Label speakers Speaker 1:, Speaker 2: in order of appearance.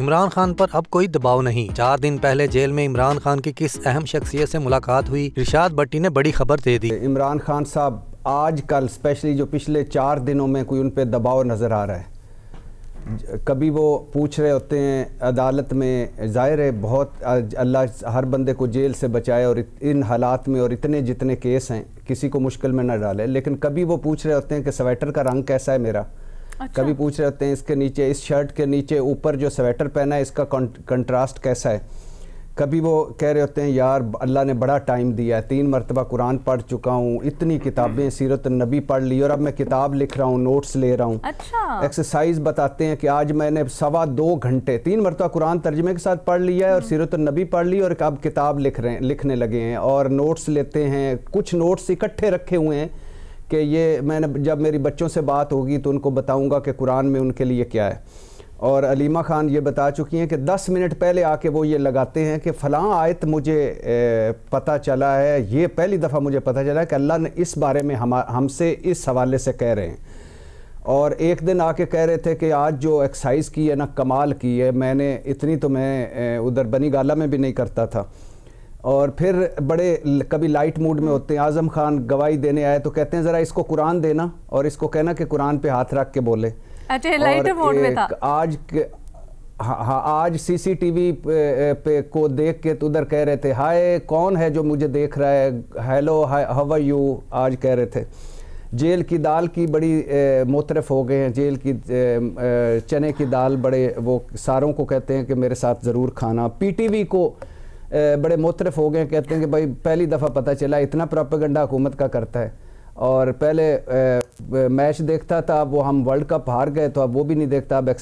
Speaker 1: इमरान खान पर अब कोई दबाव नहीं चार दिन पहले जेल में इमरान खान की किस अहम शख्सियत से मुलाकात हुई रिशाद भट्टी ने बड़ी खबर दे दी इमरान खान साहब आज कल स्पेशली जो पिछले चार दिनों में कोई उन पर दबाव नज़र आ रहा है कभी वो पूछ रहे होते हैं अदालत में ज़ाहिर है बहुत अल्लाह हर बंदे को जेल से बचाए और इन हालात में और इतने जितने केस हैं किसी को मुश्किल में ना डाले लेकिन कभी वो पूछ रहे होते हैं कि स्वेटर का रंग कैसा है मेरा अच्छा। कभी पूछ रहते हैं इसके नीचे इस शर्ट के नीचे ऊपर जो स्वेटर पहना है इसका कंट्रास्ट कैसा है कभी वो कह रहे होते हैं यार अल्लाह ने बड़ा टाइम दिया है तीन मरतबा कुरान पढ़ चुका हूँ इतनी किताबें सीरत नबी पढ़ ली और अब मैं किताब लिख रहा हूँ नोट्स ले रहा हूँ अच्छा एक्सरसाइज बताते हैं कि आज मैंने सवा दो घंटे तीन मरतबा कुरान तर्जमे के साथ पढ़ लिया है और हम्म। सीरत नबी पढ़ ली और अब किताब लिख रहे हैं लिखने लगे हैं और नोट्स लेते हैं कुछ नोट्स इकट्ठे रखे हुए हैं कि ये मैंने जब मेरी बच्चों से बात होगी तो उनको बताऊंगा कि कुरान में उनके लिए क्या है और अलीमा ख़ान ये बता चुकी हैं कि 10 मिनट पहले आके वो ये लगाते हैं कि फ़लाँ आयत मुझे पता चला है ये पहली दफ़ा मुझे पता चला है कि अल्लाह ने इस बारे में हम हमसे इस हवाले से कह रहे हैं और एक दिन आके कह रहे थे कि आज जो एक्सरसाइज की है ना कमाल की है मैंने इतनी तो मैं उधर बनी गाला में भी नहीं करता था और फिर बड़े कभी लाइट मूड में होते हैं आज़म खान गवाही देने आए तो कहते हैं ज़रा इसको कुरान देना और इसको कहना कि कुरान पे हाथ रख के बोले अच्छा लाइट मूड में था आज हाँ हाँ आज सीसीटीवी पे, पे को देख के तो उधर कह रहे थे हाय कौन है जो मुझे देख रहा है हेलो हाय हवा यू आज कह रहे थे जेल की दाल की बड़ी मोतरफ हो गए हैं जेल की चने की दाल बड़े वो सारों को कहते हैं कि मेरे साथ ज़रूर खाना पीटीवी को बड़े मोतरफ हो गए कहते हैं कि भाई पहली दफ़ा पता चला इतना प्रोपेगंडा हुकूमत का करता है और पहले मैच देखता था अब वो हम वर्ल्ड कप हार गए तो अब वो भी नहीं देखता अब